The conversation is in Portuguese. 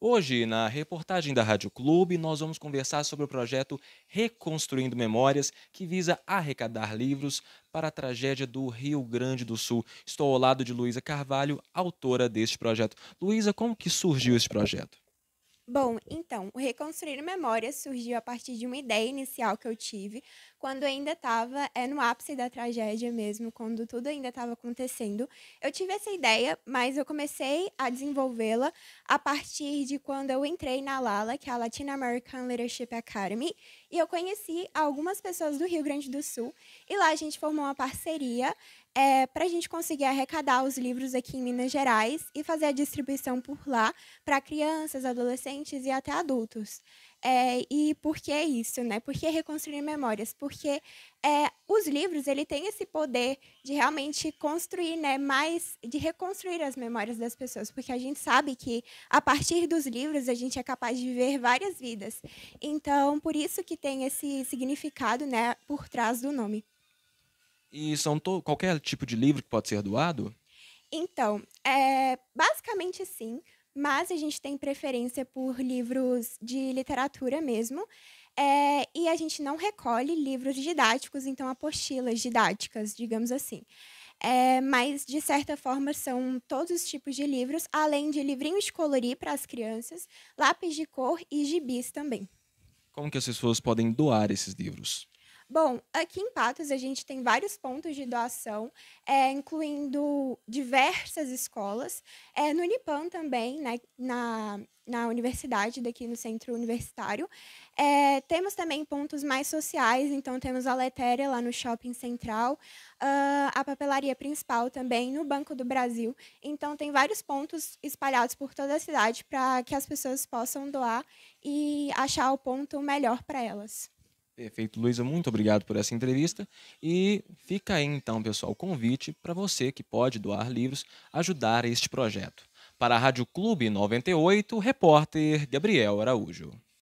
Hoje, na reportagem da Rádio Clube, nós vamos conversar sobre o projeto Reconstruindo Memórias, que visa arrecadar livros para a tragédia do Rio Grande do Sul. Estou ao lado de Luísa Carvalho, autora deste projeto. Luísa, como que surgiu esse projeto? Bom, então, o Reconstruir memórias surgiu a partir de uma ideia inicial que eu tive quando ainda estava é, no ápice da tragédia mesmo, quando tudo ainda estava acontecendo. Eu tive essa ideia, mas eu comecei a desenvolvê-la a partir de quando eu entrei na LALA, que é a Latin American Leadership Academy, e eu conheci algumas pessoas do Rio Grande do Sul e lá a gente formou uma parceria é, para a gente conseguir arrecadar os livros aqui em Minas Gerais e fazer a distribuição por lá para crianças, adolescentes e até adultos. É, e por que isso, né? Por que reconstruir memórias? Porque é, os livros ele tem esse poder de realmente construir, né, mais de reconstruir as memórias das pessoas, porque a gente sabe que a partir dos livros a gente é capaz de viver várias vidas. Então, por isso que tem esse significado, né, por trás do nome. E são qualquer tipo de livro que pode ser doado? Então, é, basicamente sim, mas a gente tem preferência por livros de literatura mesmo. É, e a gente não recolhe livros didáticos, então apostilas didáticas, digamos assim. É, mas, de certa forma, são todos os tipos de livros, além de livrinhos de colorir para as crianças, lápis de cor e gibis também. Como que as pessoas podem doar esses livros? Bom, aqui em Patos a gente tem vários pontos de doação, é, incluindo diversas escolas. É, no Unipan também, né, na, na universidade, daqui no centro universitário. É, temos também pontos mais sociais, então temos a Letéria lá no shopping central, uh, a papelaria principal também no Banco do Brasil. Então tem vários pontos espalhados por toda a cidade para que as pessoas possam doar e achar o ponto melhor para elas. Perfeito, Luísa, muito obrigado por essa entrevista. E fica aí então, pessoal, o convite para você que pode doar livros ajudar este projeto. Para a Rádio Clube 98, repórter Gabriel Araújo.